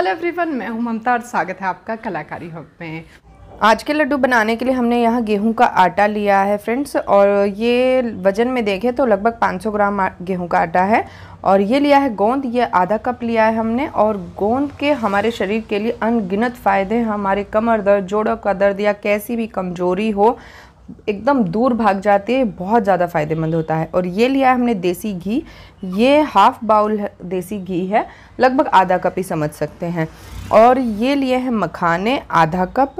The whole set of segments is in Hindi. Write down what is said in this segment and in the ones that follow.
हेलो एवरीवन मैं हूं ममता और स्वागत है आपका कलाकारी हब में आज के लड्डू बनाने के लिए हमने यहाँ गेहूं का आटा लिया है फ्रेंड्स और ये वज़न में देखें तो लगभग 500 ग्राम गेहूं का आटा है और ये लिया है गोंद ये आधा कप लिया है हमने और गोंद के हमारे शरीर के लिए अनगिनत फ़ायदे हैं हमारे कमर दर्द जोड़ों का दर्द या कैसी भी कमजोरी हो एकदम दूर भाग जाती है बहुत ज़्यादा फ़ायदेमंद होता है और ये लिया है हमने देसी घी ये हाफ बाउल देसी घी है लगभग आधा कप ही समझ सकते हैं और ये लिए हैं मखाने आधा कप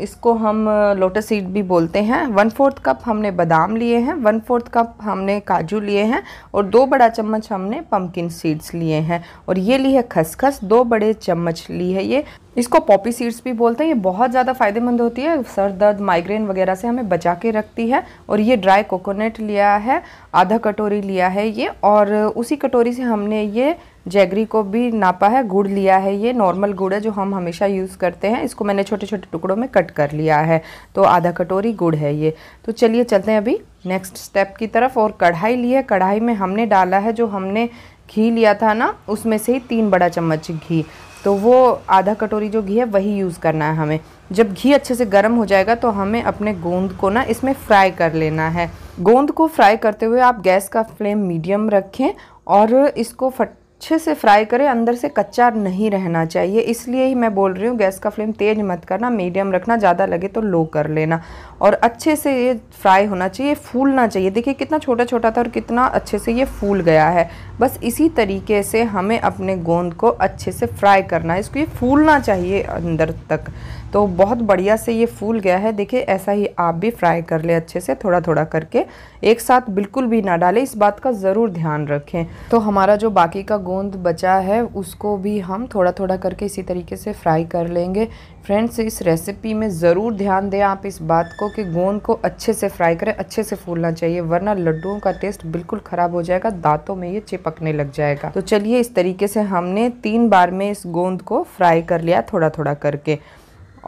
इसको हम लोटस सीड भी बोलते हैं वन फोर्थ कप हमने बादाम लिए हैं वन फोर्थ कप हमने काजू लिए हैं और दो बड़ा चम्मच हमने पम्पकिन सीड्स लिए हैं और ये ली है खसखस दो बड़े चम्मच ली है ये इसको पॉपी सीड्स भी बोलते हैं ये बहुत ज़्यादा फ़ायदेमंद होती है सर दर्द माइग्रेन वगैरह से हमें बचा के रखती है और ये ड्राई कोकोनट लिया है आधा कटोरी लिया है ये और उसी कटोरी से हमने ये जैगरी को भी नापा है गुड़ लिया है ये नॉर्मल गुड़ है जो हम हमेशा यूज़ करते हैं इसको मैंने छोटे छोटे टुकड़ों में कट कर लिया है तो आधा कटोरी गुड़ है ये तो चलिए चलते हैं अभी नेक्स्ट स्टेप की तरफ और कढ़ाई ली है कढ़ाई में हमने डाला है जो हमने घी लिया था ना उसमें से ही तीन बड़ा चम्मच घी तो वो आधा कटोरी जो घी है वही यूज़ करना है हमें जब घी अच्छे से गर्म हो जाएगा तो हमें अपने गोंद को ना इसमें फ्राई कर लेना है गोंद को फ्राई करते हुए आप गैस का फ्लेम मीडियम रखें और इसको फट अच्छे से फ्राई करें अंदर से कच्चा नहीं रहना चाहिए इसलिए ही मैं बोल रही हूँ गैस का फ्लेम तेज़ मत करना मीडियम रखना ज़्यादा लगे तो लो कर लेना और अच्छे से ये फ्राई होना चाहिए फूलना चाहिए देखिए कितना छोटा छोटा था और कितना अच्छे से ये फूल गया है बस इसी तरीके से हमें अपने गोंद को अच्छे से फ्राई करना है इसको ये फूलना चाहिए अंदर तक तो बहुत बढ़िया से ये फूल गया है देखिए ऐसा ही आप भी फ्राई कर ले अच्छे से थोड़ा थोड़ा करके एक साथ बिल्कुल भी ना डालें इस बात का ज़रूर ध्यान रखें तो हमारा जो बाकी का गोंद बचा है उसको भी हम थोड़ा थोड़ा करके इसी तरीके से फ्राई कर लेंगे फ्रेंड्स इस रेसिपी में ज़रूर ध्यान दें आप इस बात को कि गोंद को अच्छे से फ्राई करें अच्छे से फूलना चाहिए वरना लड्डुओं का टेस्ट बिल्कुल ख़राब हो जाएगा दांतों में ये चिपकने लग जाएगा तो चलिए इस तरीके से हमने तीन बार में इस गोंद को फ्राई कर लिया थोड़ा थोड़ा करके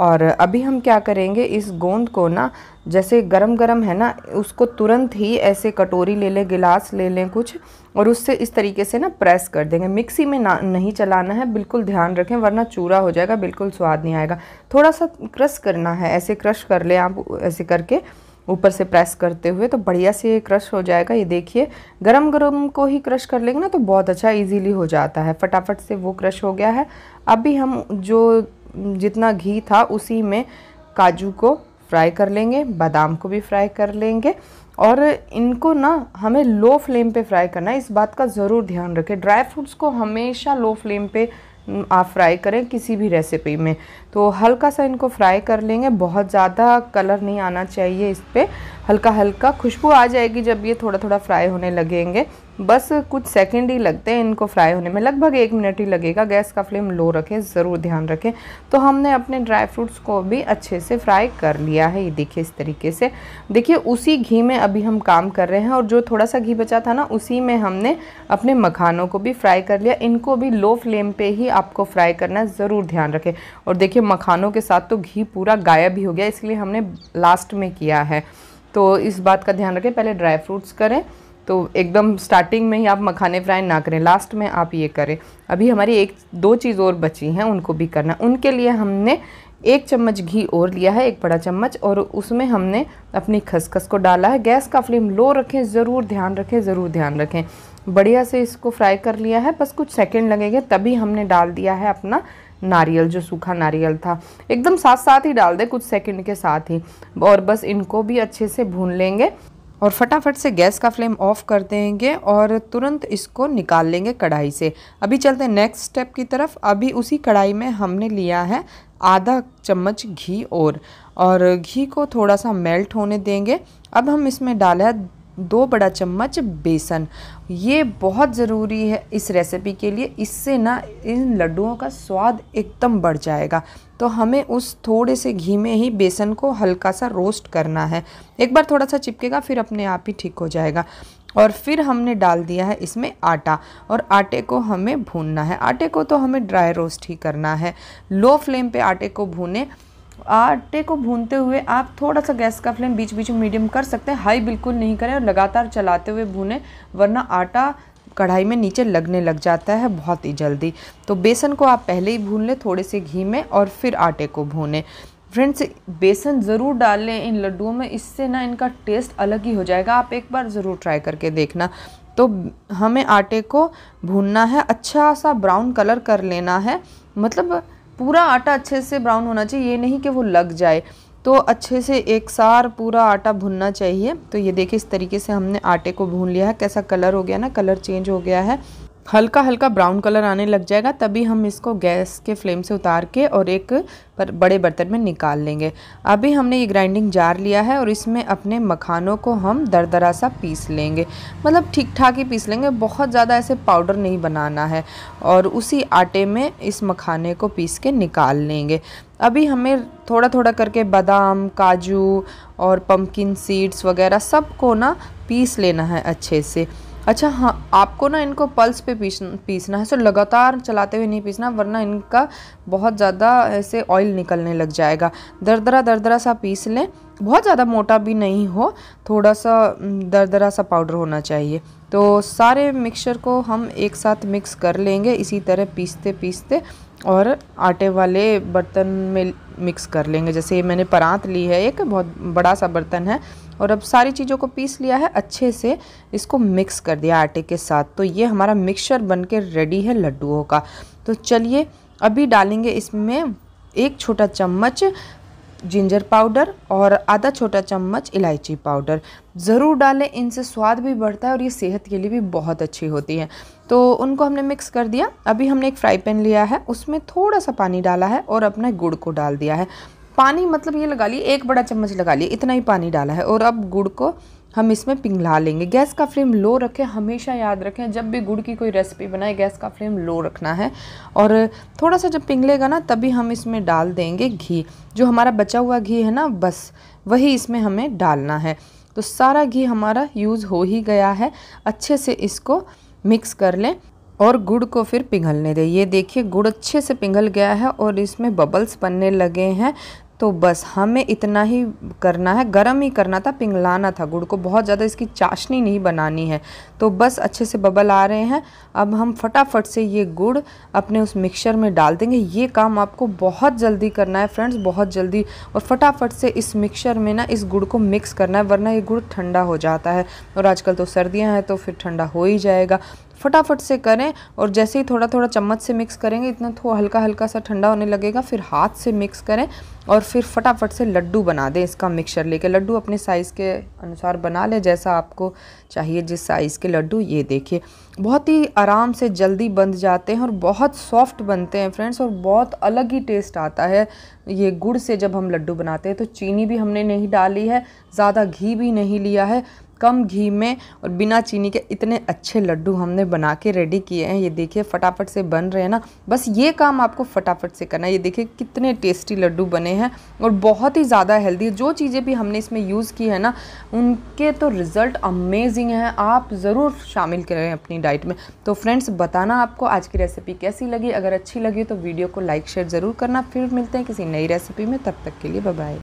और अभी हम क्या करेंगे इस गोंद को ना जैसे गरम गरम है ना उसको तुरंत ही ऐसे कटोरी ले लें गिलास ले लें कुछ और उससे इस तरीके से ना प्रेस कर देंगे मिक्सी में ना नहीं चलाना है बिल्कुल ध्यान रखें वरना चूरा हो जाएगा बिल्कुल स्वाद नहीं आएगा थोड़ा सा क्रश करना है ऐसे क्रश कर लें आप ऐसे करके ऊपर से प्रेस करते हुए तो बढ़िया से ये क्रश हो जाएगा ये देखिए गरम गरम को ही क्रश कर लेंगे ना तो बहुत अच्छा इजीली हो जाता है फटाफट से वो क्रश हो गया है अभी हम जो जितना घी था उसी में काजू को फ्राई कर लेंगे बादाम को भी फ्राई कर लेंगे और इनको ना हमें लो फ्लेम पे फ्राई करना है इस बात का ज़रूर ध्यान रखें ड्राई फ्रूट्स को हमेशा लो फ्लेम पे आप फ्राई करें किसी भी रेसिपी में तो हल्का सा इनको फ्राई कर लेंगे बहुत ज़्यादा कलर नहीं आना चाहिए इस पर हल्का हल्का खुशबू आ जाएगी जब ये थोड़ा थोड़ा फ्राई होने लगेंगे बस कुछ सेकंड ही लगते हैं इनको फ्राई होने में लगभग एक मिनट ही लगेगा गैस का फ्लेम लो रखें ज़रूर ध्यान रखें तो हमने अपने ड्राई फ्रूट्स को भी अच्छे से फ्राई कर लिया है ये देखिए इस तरीके से देखिए उसी घी में अभी हम काम कर रहे हैं और जो थोड़ा सा घी बचा था ना उसी में हमने अपने मखानों को भी फ्राई कर लिया इनको भी लो फ्लेम पर ही आपको फ्राई करना ज़रूर ध्यान रखें और देखिए मखानों के साथ तो घी पूरा गायब ही हो गया इसलिए हमने लास्ट में किया है तो इस बात का ध्यान रखें पहले ड्राई फ्रूट्स करें तो एकदम स्टार्टिंग में ही आप मखाने फ्राई ना करें लास्ट में आप ये करें अभी हमारी एक दो चीज़ और बची हैं उनको भी करना उनके लिए हमने एक चम्मच घी और लिया है एक बड़ा चम्मच और उसमें हमने अपनी खसखस को डाला है गैस का फ्लेम लो रखें ज़रूर ध्यान रखें ज़रूर ध्यान रखें बढ़िया से इसको फ्राई कर लिया है बस कुछ सेकंड लगेंगे तभी हमने डाल दिया है अपना नारियल जो सूखा नारियल था एकदम साथ साथ ही डाल दें कुछ सेकंड के साथ ही और बस इनको भी अच्छे से भून लेंगे और फटाफट से गैस का फ्लेम ऑफ कर देंगे और तुरंत इसको निकाल लेंगे कढ़ाई से अभी चलते हैं नेक्स्ट स्टेप की तरफ अभी उसी कढ़ाई में हमने लिया है आधा चम्मच घी और और घी को थोड़ा सा मेल्ट होने देंगे अब हम इसमें डाला है दो बड़ा चम्मच बेसन ये बहुत ज़रूरी है इस रेसिपी के लिए इससे ना इन लड्डुओं का स्वाद एकदम बढ़ जाएगा तो हमें उस थोड़े से घी में ही बेसन को हल्का सा रोस्ट करना है एक बार थोड़ा सा चिपकेगा फिर अपने आप ही ठीक हो जाएगा और फिर हमने डाल दिया है इसमें आटा और आटे को हमें भूनना है आटे को तो हमें ड्राई रोस्ट ही करना है लो फ्लेम पे आटे को भूने आटे को भूनते हुए आप थोड़ा सा गैस का फ्लेम बीच बीच में मीडियम कर सकते हैं हाई बिल्कुल नहीं करें और लगातार चलाते हुए भूनें वरना आटा कढ़ाई में नीचे लगने लग जाता है बहुत ही जल्दी तो बेसन को आप पहले ही भून लें थोड़े से घी में और फिर आटे को भूने फ्रेंड्स बेसन ज़रूर डाल लें इन लड्डुओं में इससे ना इनका टेस्ट अलग ही हो जाएगा आप एक बार ज़रूर ट्राई करके देखना तो हमें आटे को भूनना है अच्छा सा ब्राउन कलर कर लेना है मतलब पूरा आटा अच्छे से ब्राउन होना चाहिए ये नहीं कि वो लग जाए तो अच्छे से एक सार पूरा आटा भुनना चाहिए तो ये देखिए इस तरीके से हमने आटे को भून लिया है कैसा कलर हो गया ना कलर चेंज हो गया है हल्का हल्का ब्राउन कलर आने लग जाएगा तभी हम इसको गैस के फ्लेम से उतार के और एक पर बड़े बर्तन में निकाल लेंगे अभी हमने ये ग्राइंडिंग जार लिया है और इसमें अपने मखानों को हम दरदरा सा पीस लेंगे मतलब ठीक ठाक ही पीस लेंगे बहुत ज़्यादा ऐसे पाउडर नहीं बनाना है और उसी आटे में इस मखाने को पीस के निकाल लेंगे अभी हमें थोड़ा थोड़ा करके बादाम काजू और पम्पकिन सीड्स वगैरह सबको ना पीस लेना है अच्छे से अच्छा हाँ आपको ना इनको पल्स पे पीस पीसना है सो लगातार चलाते हुए नहीं पीसना वरना इनका बहुत ज़्यादा ऐसे ऑयल निकलने लग जाएगा दरदरा दरदरा सा पीस लें बहुत ज़्यादा मोटा भी नहीं हो थोड़ा सा दरदरा सा पाउडर होना चाहिए तो सारे मिक्सचर को हम एक साथ मिक्स कर लेंगे इसी तरह पीसते पीसते और आटे वाले बर्तन में मिक्स कर लेंगे जैसे मैंने परात ली है एक बहुत बड़ा सा बर्तन है और अब सारी चीज़ों को पीस लिया है अच्छे से इसको मिक्स कर दिया आटे के साथ तो ये हमारा मिक्सचर बन के रेडी है लड्डुओं का तो चलिए अभी डालेंगे इसमें एक छोटा चम्मच जिंजर पाउडर और आधा छोटा चम्मच इलायची पाउडर ज़रूर डालें इनसे स्वाद भी बढ़ता है और ये सेहत के लिए भी बहुत अच्छी होती है तो उनको हमने मिक्स कर दिया अभी हमने एक फ्राई पैन लिया है उसमें थोड़ा सा पानी डाला है और अपने गुड़ को डाल दिया है पानी मतलब ये लगा लिए एक बड़ा चम्मच लगा लिए इतना ही पानी डाला है और अब गुड़ को हम इसमें पिघला लेंगे गैस का फ्लेम लो रखें हमेशा याद रखें जब भी गुड़ की कोई रेसिपी बनाए गैस का फ्लेम लो रखना है और थोड़ा सा जब पिघलेगा ना तभी हम इसमें डाल देंगे घी जो हमारा बचा हुआ घी है ना बस वही इसमें हमें डालना है तो सारा घी हमारा यूज़ हो ही गया है अच्छे से इसको मिक्स कर लें और गुड़ को फिर पिघलने दें ये देखिए गुड़ अच्छे से पिघल गया है और इसमें बबल्स बनने लगे हैं तो बस हमें इतना ही करना है गरम ही करना था पिघलाना था गुड़ को बहुत ज़्यादा इसकी चाशनी नहीं बनानी है तो बस अच्छे से बबल आ रहे हैं अब हम फटाफट से ये गुड़ अपने उस मिक्सर में डाल देंगे ये काम आपको बहुत जल्दी करना है फ्रेंड्स बहुत जल्दी और फटाफट से इस मिक्सर में ना इस गुड़ को मिक्स करना है वरना ये गुड़ ठंडा हो जाता है और आजकल तो सर्दियाँ हैं तो फिर ठंडा हो ही जाएगा फटाफट से करें और जैसे ही थोड़ा थोड़ा चम्मच से मिक्स करेंगे इतना थोड़ा हल्का हल्का सा ठंडा होने लगेगा फिर हाथ से मिक्स करें और फिर फटाफट से लड्डू बना दें इसका मिक्सचर लेके लड्डू अपने साइज़ के अनुसार बना लें जैसा आपको चाहिए जिस साइज़ के लड्डू ये देखिए बहुत ही आराम से जल्दी बन जाते हैं और बहुत सॉफ्ट बनते हैं फ्रेंड्स और बहुत अलग ही टेस्ट आता है ये गुड़ से जब हम लड्डू बनाते हैं तो चीनी भी हमने नहीं डाली है ज़्यादा घी भी नहीं लिया है कम घी में और बिना चीनी के इतने अच्छे लड्डू हमने बना के रेडी किए हैं ये देखिए फटाफट से बन रहे हैं ना बस ये काम आपको फटाफट से करना है ये देखिए कितने टेस्टी लड्डू बने हैं और बहुत ही ज़्यादा हेल्दी जो चीज़ें भी हमने इसमें यूज़ की है ना उनके तो रिज़ल्ट अमेजिंग हैं आप ज़रूर शामिल करें अपनी डाइट में तो फ्रेंड्स बताना आपको आज की रेसिपी कैसी लगी अगर अच्छी लगी तो वीडियो को लाइक शेयर ज़रूर करना फिर मिलते हैं किसी नई रेसिपी में तब तक के लिए बाय